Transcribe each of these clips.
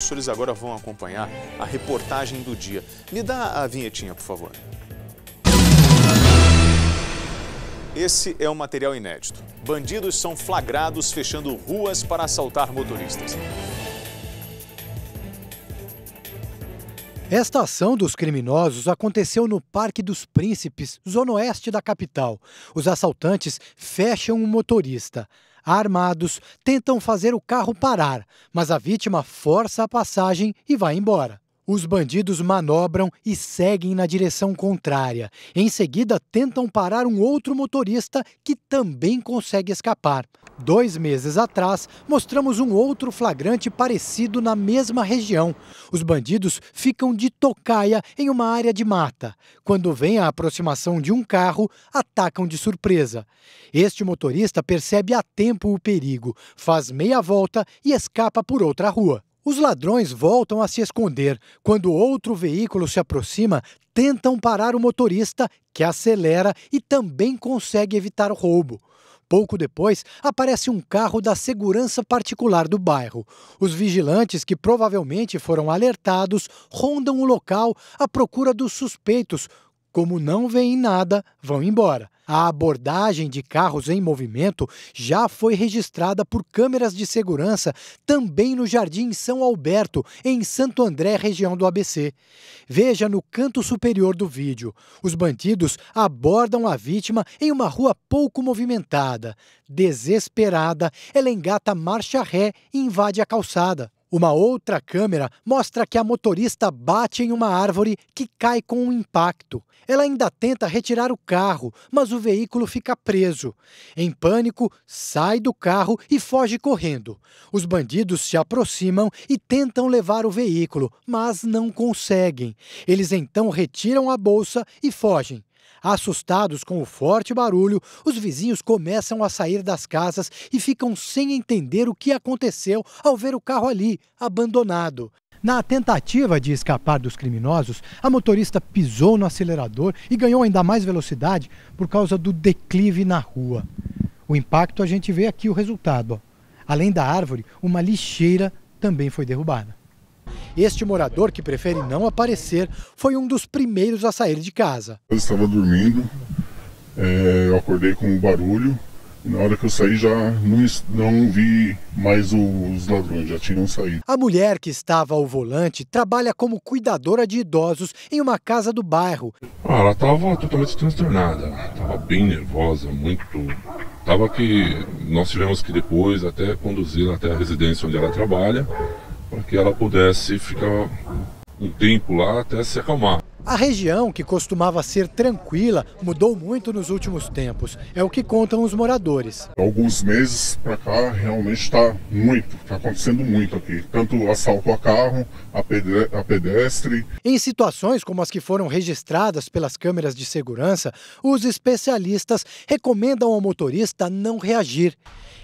professores agora vão acompanhar a reportagem do dia. Me dá a vinhetinha, por favor. Esse é um material inédito. Bandidos são flagrados fechando ruas para assaltar motoristas. Esta ação dos criminosos aconteceu no Parque dos Príncipes, zona oeste da capital. Os assaltantes fecham um motorista. Armados, tentam fazer o carro parar, mas a vítima força a passagem e vai embora. Os bandidos manobram e seguem na direção contrária. Em seguida, tentam parar um outro motorista que também consegue escapar. Dois meses atrás, mostramos um outro flagrante parecido na mesma região. Os bandidos ficam de tocaia em uma área de mata. Quando vem a aproximação de um carro, atacam de surpresa. Este motorista percebe a tempo o perigo, faz meia volta e escapa por outra rua. Os ladrões voltam a se esconder. Quando outro veículo se aproxima, tentam parar o motorista, que acelera e também consegue evitar o roubo. Pouco depois, aparece um carro da segurança particular do bairro. Os vigilantes, que provavelmente foram alertados, rondam o local à procura dos suspeitos, como não veem nada, vão embora. A abordagem de carros em movimento já foi registrada por câmeras de segurança também no Jardim São Alberto, em Santo André, região do ABC. Veja no canto superior do vídeo. Os bandidos abordam a vítima em uma rua pouco movimentada. Desesperada, ela engata marcha ré e invade a calçada. Uma outra câmera mostra que a motorista bate em uma árvore que cai com um impacto. Ela ainda tenta retirar o carro, mas o veículo fica preso. Em pânico, sai do carro e foge correndo. Os bandidos se aproximam e tentam levar o veículo, mas não conseguem. Eles então retiram a bolsa e fogem. Assustados com o forte barulho, os vizinhos começam a sair das casas e ficam sem entender o que aconteceu ao ver o carro ali, abandonado. Na tentativa de escapar dos criminosos, a motorista pisou no acelerador e ganhou ainda mais velocidade por causa do declive na rua. O impacto a gente vê aqui o resultado. Além da árvore, uma lixeira também foi derrubada. Este morador, que prefere não aparecer, foi um dos primeiros a sair de casa. Eu estava dormindo, é, eu acordei com o um barulho. Na hora que eu saí já não, não vi mais os ladrões, já tinham saído. A mulher que estava ao volante trabalha como cuidadora de idosos em uma casa do bairro. Ah, ela estava totalmente transtornada, estava bem nervosa, muito Tava que nós tivemos que depois até conduzir até a residência onde ela trabalha para que ela pudesse ficar um tempo lá até se acalmar. A região, que costumava ser tranquila, mudou muito nos últimos tempos. É o que contam os moradores. Alguns meses para cá, realmente está muito, está acontecendo muito aqui. Tanto assalto a carro, a, a pedestre. Em situações como as que foram registradas pelas câmeras de segurança, os especialistas recomendam ao motorista não reagir.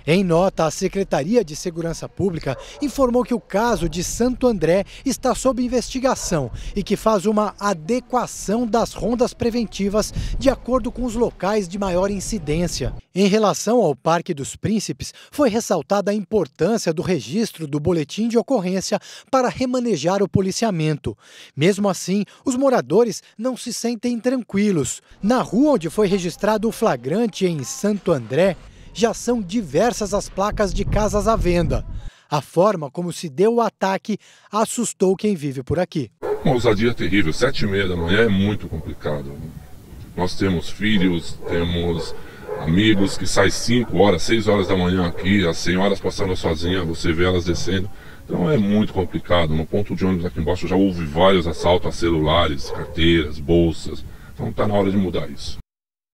Em nota, a Secretaria de Segurança Pública informou que o caso de Santo André está sob investigação e que faz uma adequação das rondas preventivas de acordo com os locais de maior incidência. Em relação ao Parque dos Príncipes, foi ressaltada a importância do registro do boletim de ocorrência para remanejar o policiamento. Mesmo assim, os moradores não se sentem tranquilos. Na rua onde foi registrado o flagrante em Santo André, já são diversas as placas de casas à venda. A forma como se deu o ataque assustou quem vive por aqui. Uma ousadia terrível. Sete e meia da manhã é muito complicado. Nós temos filhos, temos amigos que saem cinco horas, seis horas da manhã aqui, as senhoras passando sozinhas, você vê elas descendo. Então é muito complicado. No ponto de ônibus aqui embaixo já houve vários assaltos a celulares, carteiras, bolsas. Então está na hora de mudar isso.